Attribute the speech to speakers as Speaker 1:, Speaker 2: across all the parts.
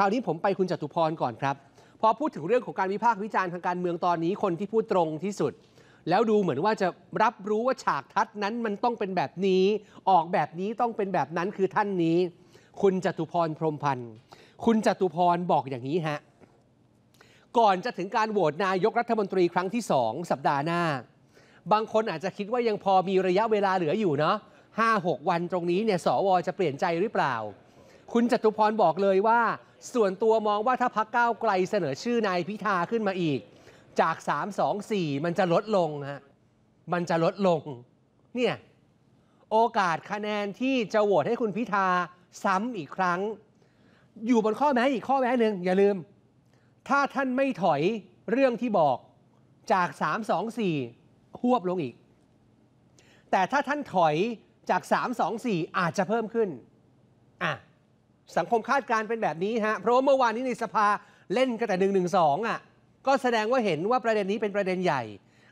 Speaker 1: คราวนี้ผมไปคุณจตุพรก่อนครับ พอพูดถึงเรื่องของการวิพากษ์วิจารณ์ทางการเมืองตอนนี้คนที่พูดตรงที่สุด แล้วดูเหมือนว่าจะรับรู้ว่าฉากทัศน์นั้นมันต้องเป็นแบบนี้ ออกแบบนี้ต้องเป็นแบบนั้นคือท่านนี้ คุณจตุพรพรมพันธ์คุณจตุพรบอกอย่างนี้ฮะก่อนจะถึงการโหวตนายกรัฐมนตรีครั้งที่สองสัปดาห์หน้า บางคนอาจจะคิดว่ายังพอมีระยะเวลาเหลืออยู่เนาะห้าหกวันตรงนี้เนี่ยสวจะเปลี่ยนใจหรือเปล่าคุณจตุพรบอกเลยว่า ส่วนตัวมองว่าถ้าพักก้าวไกลเสนอชื่อนายพิธาขึ้นมาอีก จาก 3 2 4 มันจะลดลงฮะมันจะลดลง เนี่ยโอกาสคะแนนที่จะโหวตให้คุณพิธาซ้ำอีกครั้ง อยู่บนข้อแม้อีกข้อแม้หนึ่งอย่าลืม ถ้าท่านไม่ถอยเรื่องที่บอกจาก 3 2 4หวบลงอีก แต่ถ้าท่านถอยจาก 3 2 4 อาจจะเพิ่มขึ้นอ่ะสังคมคาดการเป็นแบบนี้ฮะเพราะว่าเมื่อวานนี้ในสภาเล่นกันแต่หนึ่งหนึ่งสองอ่ะก็แสดงว่าเห็นว่าประเด็นนี้เป็นประเด็นใหญ่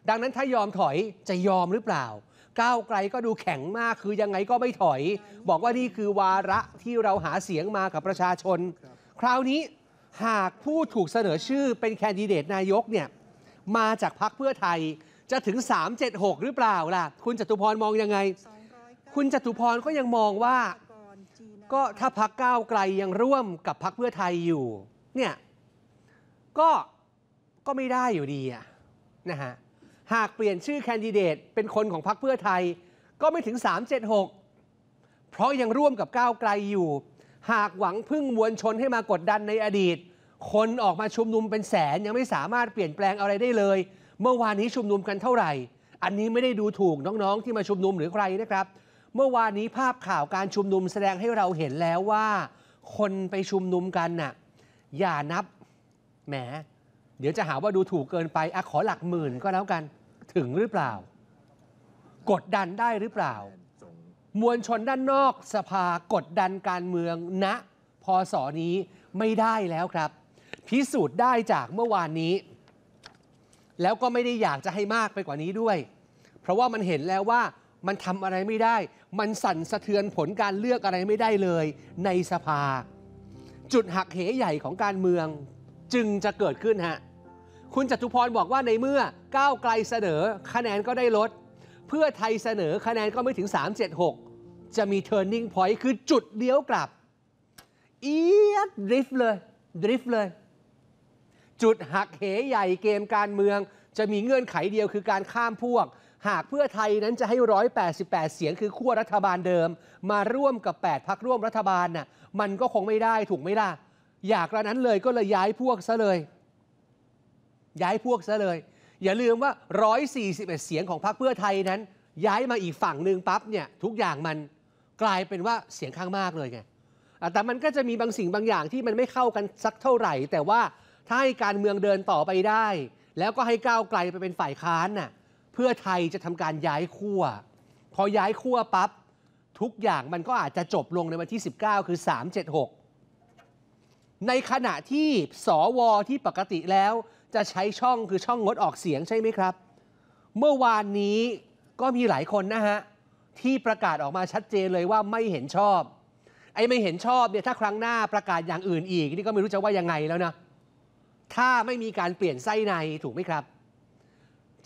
Speaker 1: ดังนั้นถ้ายอมถอยจะยอมหรือเปล่า ก้าวไกลก็ดูแข็งมากคือยังไงก็ไม่ถอย บอกว่านี่คือวาระที่เราหาเสียงมากับประชาชน คราวนี้หากผู้ถูกเสนอชื่อเป็นแคนดิเดตนายกเนี่ยมาจากพรรคเพื่อไทยจะถึง 376 หรือเปล่าล่ะ คุณจตุพรมองยังไง คุณจตุพรก็ยังมองว่าก็ถ้าพักก้าวไกลยังร่วมกับพักเพื่อไทยอยู่เนี่ยก็ก็ไม่ได้อยู่ดีอะนะฮะหากเปลี่ยนชื่อแคนดิเดตเป็นคนของพักเพื่อไทยก็ไม่ถึง 376 เพราะยังร่วมกับก้าวไกลอยู่ หากหวังพึ่งมวลชนให้มากดดันในอดีตคนออกมาชุมนุมเป็นแสนยังไม่สามารถเปลี่ยนแปลงอะไรได้เลย เมื่อวานนี้ชุมนุมกันเท่าไหร่ อันนี้ไม่ได้ดูถูกน้องๆ ที่มาชุมนุมหรือใครนะครับเมื่อวานนี้ภาพข่าวการชุมนุมแสดงให้เราเห็นแล้วว่า คนไปชุมนุมกันน่ะ อย่านับแหม เดี๋ยวจะหาว่าดูถูกเกินไปอขอหลักหมื่นก็แล้วกันถึงหรือเปล่า กดดันได้หรือเปล่า มวลชนด้านนอกสภากดดันการเมืองณนะพศนี้ไม่ได้แล้วครับ พิสูจน์ได้จากเมื่อวานนี้ แล้วก็ไม่ได้อยากจะให้มากไปกว่านี้ด้วย เพราะว่ามันเห็นแล้วว่ามันทำอะไรไม่ได้ มันสั่นสะเทือนผลการเลือกอะไรไม่ได้เลย ในสภา จุดหักเหใหญ่ของการเมืองจึงจะเกิดขึ้นฮะ คุณจตุพรบอกว่าในเมื่อก้าวไกลเสนอคะแนนก็ได้ลด เพื่อไทยเสนอคะแนนก็ไม่ถึง 376 จะมี turning point คือจุดเดียวกลับ เอียดดริฟเลย ดริฟเลย จุดหักเหใหญ่เกมการเมืองจะมีเงื่อนไขเดียวคือการข้ามพวกหากเพื่อไทยนั้นจะให้ 188 เสียงคือขั้วรัฐบาลเดิม มาร่วมกับ 8 พักร่วมรัฐบาลน่ะมันก็คงไม่ได้ถูกไม่ล่ะอยากระนั้นเลยก็เลยย้ายพวกซะเลย ย้ายพวกซะเลย อย่าลืมว่า 141เสียงของพรรคเพื่อไทยนั้น ย้ายมาอีกฝั่งหนึ่งปั๊บเนี่ยทุกอย่างมันกลายเป็นว่าเสียงข้างมากเลยไงแต่มันก็จะมีบางสิ่งบางอย่างที่มันไม่เข้ากันสักเท่าไหร่ แต่ว่าถ้าให้การเมืองเดินต่อไปได้ แล้วก็ให้ก้าวไกลไปเป็นฝ่ายค้านน่ะเพื่อไทยจะทำการย้ายขั้วพอย้ายขั้วปั๊บ ทุกอย่างมันก็อาจจะจบลงในวันที่ 19 คือ 376 ในขณะที่สอวอที่ปกติแล้วจะใช้ช่องคือช่องงดออกเสียงใช่ไหมครับ เมื่อวานนี้ก็มีหลายคนนะฮะ ที่ประกาศออกมาชัดเจนเลยว่าไม่เห็นชอบ ไอ้ไม่เห็นชอบเนี่ยถ้าครั้งหน้าประกาศอย่างอื่นอีกนี่ก็ไม่รู้จะว่ายังไงแล้วนะถ้าไม่มีการเปลี่ยนไส้ในถูกไหมครับ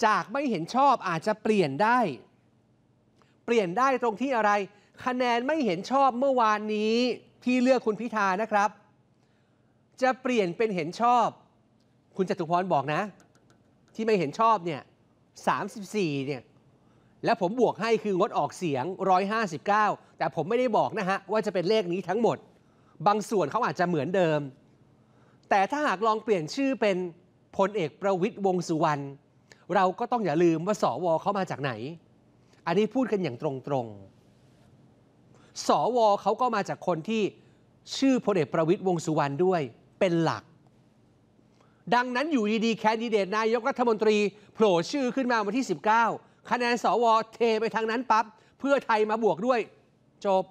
Speaker 1: จากไม่เห็นชอบอาจจะเปลี่ยนได้ เปลี่ยนได้ตรงที่อะไร คะแนนไม่เห็นชอบเมื่อวานนี้ที่เลือกคุณพิธานะครับ จะเปลี่ยนเป็นเห็นชอบ คุณจตุพรบอกนะ ที่ไม่เห็นชอบเนี่ย34เนี่ยและผมบวกให้คืองดออกเสียง 159 แต่ผมไม่ได้บอกนะฮะว่าจะเป็นเลขนี้ทั้งหมด บางส่วนเขาอาจจะเหมือนเดิม แต่ถ้าหากลองเปลี่ยนชื่อเป็นพลเอกประวิทย์วงสุวรรณเราก็ต้องอย่าลืมว่าสว เขามาจากไหน อันนี้พูดกันอย่างตรงๆสวเขาก็มาจากคนที่ชื่อพลเอกประวิทย์วงสุวรรณด้วยเป็นหลัก ดังนั้นอยู่ดีๆแคนดิเดตนายกรัฐมนตรีโผล่ชื่อขึ้นมาวันที่ 19 คะแนนสวเทไปทางนั้นปับ๊บเพื่อไทยมาบวกด้วยจบ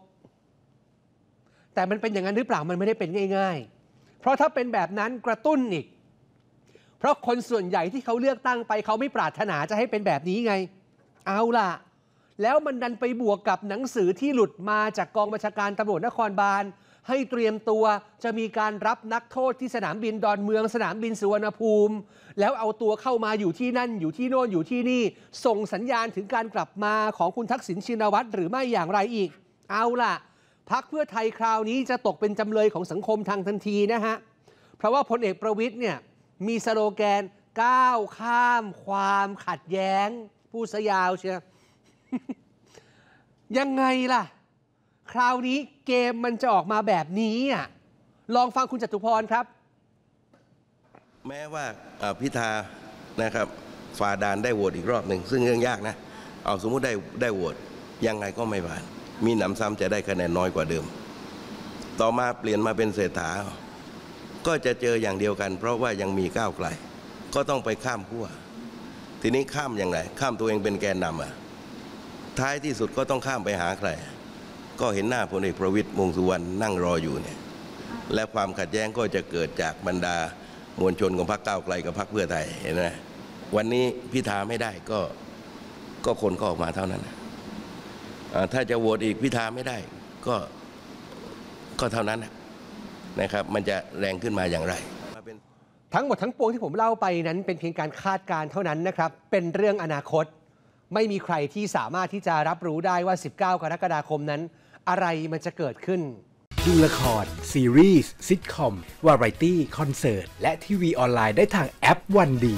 Speaker 1: แต่มันเป็นอย่างนั้นหรือเปล่ามันไม่ได้เป็นง่าย ๆ เพราะถ้าเป็นแบบนั้นกระตุ้นอีกเพราะคนส่วนใหญ่ที่เขาเลือกตั้งไปเขาไม่ปรารถนาจะให้เป็นแบบนี้ไง เอาล่ะ แล้วมันดันไปบวกกับหนังสือที่หลุดมาจากกองบัญชาการตำรวจนครบาลให้เตรียมตัวจะมีการรับนักโทษที่สนามบินดอนเมืองสนามบินสุวรรณภูมิ แล้วเอาตัวเข้ามาอยู่ที่นั่นอยู่ที่โน่นอยู่ที่นี่ ส่งสัญญาณถึงการกลับมาของคุณทักษิณชินวัตรหรือไม่อย่างไรอีก เอาล่ะ พักเพื่อไทยคราวนี้จะตกเป็นจำเลยของสังคมทางทันทีนะฮะ เพราะว่าพลเอกประวิทย์เนี่ยมีสโลแกนก้าวข้ามความขัดแย้งผู้สยาวเชียยังไงล่ะ คราวนี้เกมมันจะออกมาแบบนี้อ่ะลองฟังคุณจตุพรครับ
Speaker 2: แม้ว่าพิธานะครับฝ่าดานได้โหวตอีกรอบหนึ่ง ซึ่งเรื่องยากนะ เอาสมมติได้ได้โหวตยังไงก็ไม่ผ่าน มีหนำซ้ำจะได้คะแนนน้อยกว่าเดิม ต่อมาเปลี่ยนมาเป็นเศรษฐาก็จะเจออย่างเดียวกัน เพราะว่ายังมีก้าวไกล ก็ต้องไปข้ามขั้วทีนี้ข้ามอย่างไรข้ามตัวเองเป็นแกนนำอ่ะท้ายที่สุดก็ต้องข้ามไปหาใคร ก็เห็นหน้าพลเอกประวิตยวงสุวรรณนั่งรออยู่เนี่ยและความขัดแย้งก็จะเกิดจากบรรดามวลชนของพรรคก้าวไกลกับพรรคเพื่อไทยเห็นไหมวันนี้พิธาไม่ได้ก็ก็คนก็ออกมาเท่านั้นถ้าจะโหวตอีกพิธาไม่ได้ ก็ก็เท่านั้นนะนะครับ มันจะแรงขึ้นมาอย่างไร
Speaker 1: ทั้งหมดทั้งปวงที่ผมเล่าไปนั้นเป็นเพียงการคาดการณ์เท่านั้นนะครับ เป็นเรื่องอนาคต ไม่มีใครที่สามารถที่จะรับรู้ได้ว่า 19 กรกฎาคมนั้น อะไรมันจะเกิดขึ้น
Speaker 2: ดูละคร ซีรีส์ซิทคอม วาไรตี้ คอนเสิร์ต และทีวีออนไลน์ได้ทางแอปวันดี